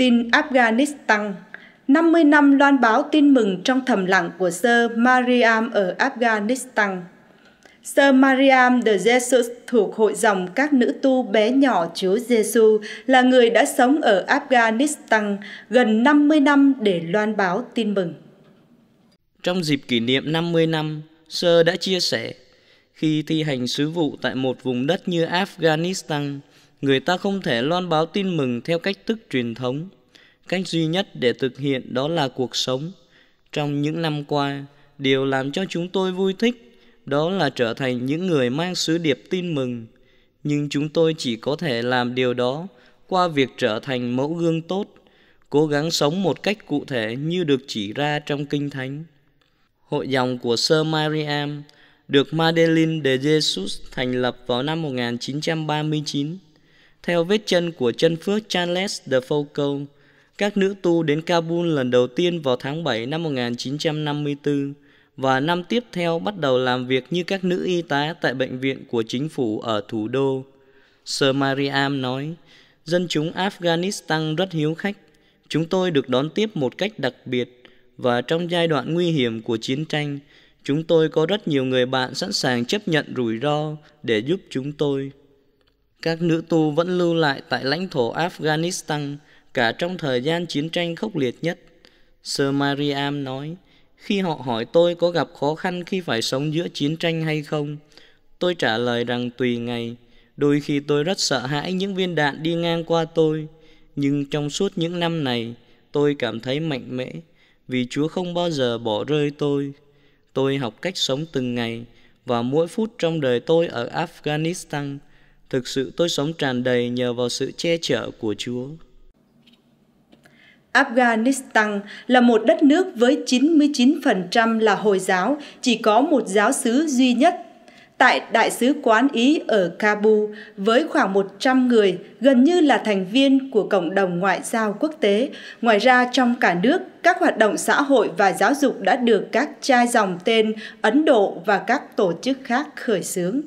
Tin Afghanistan 50 năm loan báo tin mừng trong thầm lặng của sơ Mariam ở Afghanistan. Sơ Mariam de Jesus thuộc hội dòng các nữ tu bé nhỏ Chúa Giêsu là người đã sống ở Afghanistan gần 50 năm để loan báo tin mừng. Trong dịp kỷ niệm 50 năm, sơ đã chia sẻ khi thi hành sứ vụ tại một vùng đất như Afghanistan – người ta không thể loan báo tin mừng theo cách thức truyền thống. Cách duy nhất để thực hiện đó là cuộc sống. Trong những năm qua, điều làm cho chúng tôi vui thích đó là trở thành những người mang sứ điệp tin mừng. Nhưng chúng tôi chỉ có thể làm điều đó qua việc trở thành mẫu gương tốt, cố gắng sống một cách cụ thể như được chỉ ra trong Kinh Thánh. Hội dòng của Sơ Mariam được Madeleine de Jesus thành lập vào năm 1939 theo vết chân của chân phước Charles de Foucault, các nữ tu đến Kabul lần đầu tiên vào tháng 7 năm 1954 và năm tiếp theo bắt đầu làm việc như các nữ y tá tại bệnh viện của chính phủ ở thủ đô. Sir Mariam nói, dân chúng Afghanistan rất hiếu khách. Chúng tôi được đón tiếp một cách đặc biệt và trong giai đoạn nguy hiểm của chiến tranh, chúng tôi có rất nhiều người bạn sẵn sàng chấp nhận rủi ro để giúp chúng tôi. Các nữ tu vẫn lưu lại tại lãnh thổ Afghanistan cả trong thời gian chiến tranh khốc liệt nhất. Sir Mariam nói, khi họ hỏi tôi có gặp khó khăn khi phải sống giữa chiến tranh hay không, tôi trả lời rằng tùy ngày. Đôi khi tôi rất sợ hãi những viên đạn đi ngang qua tôi, nhưng trong suốt những năm này, tôi cảm thấy mạnh mẽ vì Chúa không bao giờ bỏ rơi tôi. Tôi học cách sống từng ngày và mỗi phút trong đời tôi ở Afghanistan – Thực sự tôi sống tràn đầy nhờ vào sự che chở của Chúa. Afghanistan là một đất nước với 99% là Hồi giáo, chỉ có một giáo sứ duy nhất tại Đại sứ quán Ý ở Kabul với khoảng 100 người, gần như là thành viên của cộng đồng ngoại giao quốc tế. Ngoài ra, trong cả nước, các hoạt động xã hội và giáo dục đã được các trai dòng tên Ấn Độ và các tổ chức khác khởi xướng.